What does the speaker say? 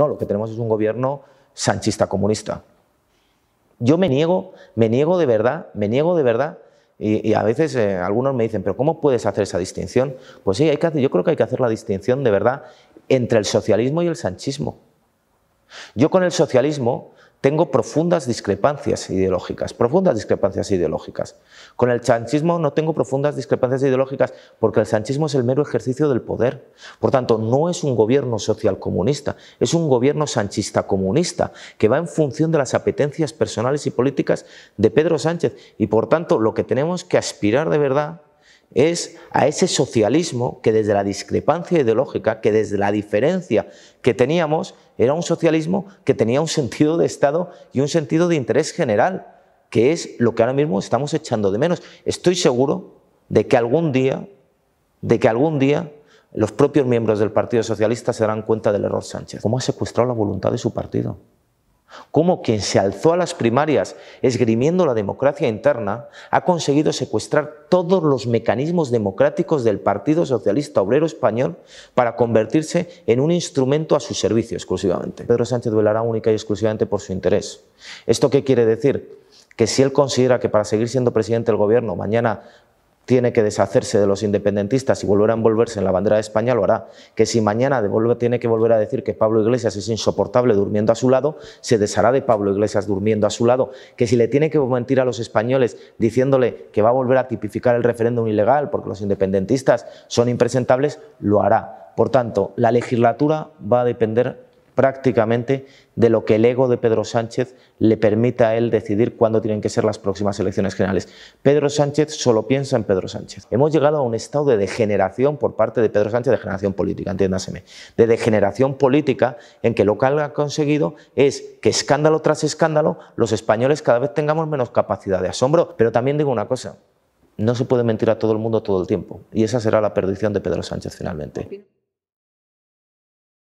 No, lo que tenemos es un gobierno sanchista comunista. Yo me niego, me niego de verdad, me niego de verdad. Y, a veces eh, algunos me dicen, pero ¿cómo puedes hacer esa distinción? Pues sí, hay que yo creo que hay que hacer la distinción de verdad entre el socialismo y el sanchismo. Yo con el socialismo tengo profundas discrepancias ideológicas, profundas discrepancias ideológicas. Con el sanchismo no tengo profundas discrepancias ideológicas porque el sanchismo es el mero ejercicio del poder. Por tanto, no es un gobierno social comunista, es un gobierno sanchista comunista que va en función de las apetencias personales y políticas de Pedro Sánchez y por tanto lo que tenemos que aspirar de verdad es a ese socialismo que desde la discrepancia ideológica, que desde la diferencia que teníamos, era un socialismo que tenía un sentido de Estado y un sentido de interés general, que es lo que ahora mismo estamos echando de menos. Estoy seguro de que algún día, de que algún día los propios miembros del Partido Socialista se darán cuenta del error Sánchez. ¿Cómo ha secuestrado la voluntad de su partido? Como quien se alzó a las primarias esgrimiendo la democracia interna ha conseguido secuestrar todos los mecanismos democráticos del Partido Socialista Obrero Español para convertirse en un instrumento a su servicio exclusivamente. Pedro Sánchez duelará única y exclusivamente por su interés. ¿Esto qué quiere decir? Que si él considera que para seguir siendo presidente del gobierno mañana tiene que deshacerse de los independentistas y volver a envolverse en la bandera de España, lo hará. Que si mañana tiene que volver a decir que Pablo Iglesias es insoportable durmiendo a su lado, se deshará de Pablo Iglesias durmiendo a su lado. Que si le tiene que mentir a los españoles diciéndole que va a volver a tipificar el referéndum ilegal porque los independentistas son impresentables, lo hará. Por tanto, la legislatura va a depender prácticamente de lo que el ego de Pedro Sánchez le permita a él decidir cuándo tienen que ser las próximas elecciones generales. Pedro Sánchez solo piensa en Pedro Sánchez. Hemos llegado a un estado de degeneración por parte de Pedro Sánchez, de degeneración política, entiéndaseme, de degeneración política en que lo que ha conseguido es que escándalo tras escándalo los españoles cada vez tengamos menos capacidad de asombro. Pero también digo una cosa, no se puede mentir a todo el mundo todo el tiempo y esa será la perdición de Pedro Sánchez finalmente.